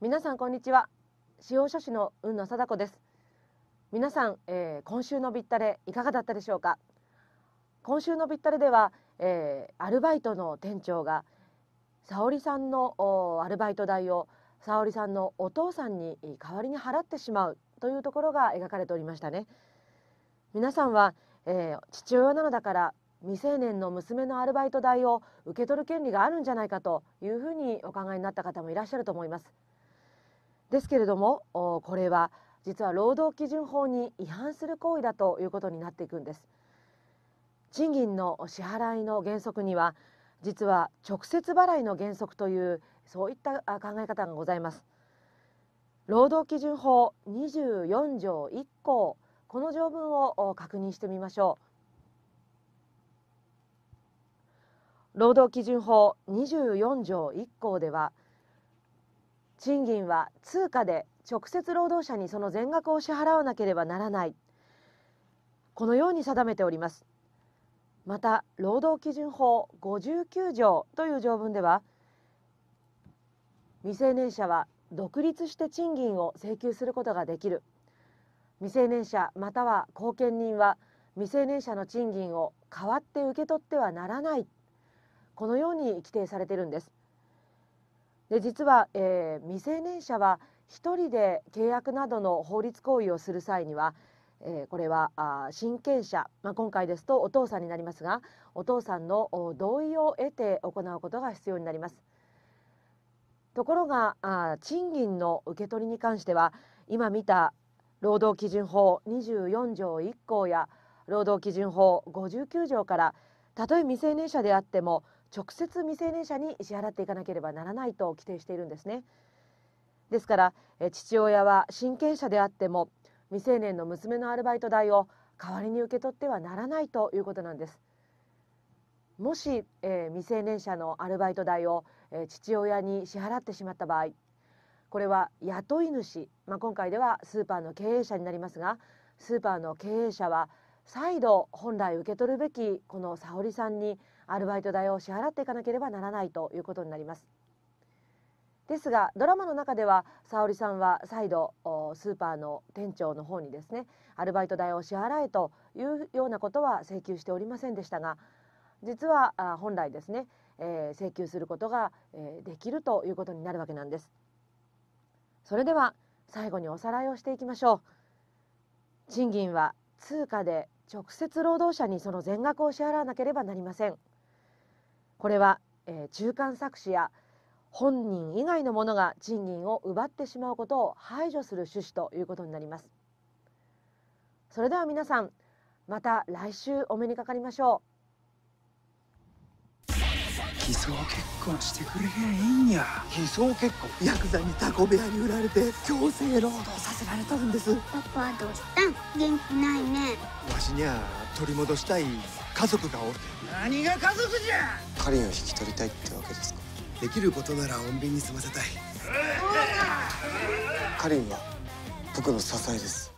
皆さんこんにちは司法書士の運野貞子です皆さん、えー、今週のビッタレいかがだったでしょうか今週のビッタレでは、えー、アルバイトの店長が沙織さんのアルバイト代を沙織さんのお父さんに代わりに払ってしまうというところが描かれておりましたね皆さんは、えー、父親なのだから未成年の娘のアルバイト代を受け取る権利があるんじゃないかというふうにお考えになった方もいらっしゃると思いますですけれどもこれは実は労働基準法に違反する行為だということになっていくんです賃金の支払いの原則には実は直接払いの原則というそういった考え方がございます労働基準法24条1項この条文を確認してみましょう労働基準法24条1項では賃金は通貨で直接労働者にその全額を支払わなければならないこのように定めておりますまた労働基準法59条という条文では未成年者は独立して賃金を請求することができる未成年者または後見人は未成年者の賃金を代わって受け取ってはならないこのように規定されているんですで実は、えー、未成年者は1人で契約などの法律行為をする際には、えー、これはあ親権者、まあ、今回ですとお父さんになりますがお父さんの同意を得て行うことが必要になります。ところがあ賃金の受け取りに関しては今見た労働基準法24条1項や労働基準法59条からたとえ未成年者であっても直接未成年者に支払っていかなければならないと規定しているんですねですから父親は親権者であっても未成年の娘のアルバイト代を代わりに受け取ってはならないということなんですもし、えー、未成年者のアルバイト代を、えー、父親に支払ってしまった場合これは雇い主、まあ、今回ではスーパーの経営者になりますがスーパーの経営者は再度本来受け取るべきこの沙織さんにアルバイト代を支払っていかなければならないということになりますですがドラマの中では沙織さんは再度スーパーの店長の方にですねアルバイト代を支払えというようなことは請求しておりませんでしたが実は本来ですね、えー、請求することが、えできるということになるわけなんですそれでは最後におさらいをしていきましょう賃金は通貨で直接労働者にその全額を支払わなければなりませんこれは、えー、中間搾取や本人以外のものが賃金を奪ってしまうことを排除する趣旨ということになりますそれでは皆さんまた来週お目にかかりましょう偽装結婚してくれりゃいいんや偽装結婚ヤクザにタコ部屋に売られて強制労働させられたんですパパどうしたん元気ないねわしにゃ取り戻したい家族がおる何が家族じゃカリンを引き取りたいってわけですかできることなら穏便に済ませたいカリンは僕の支えです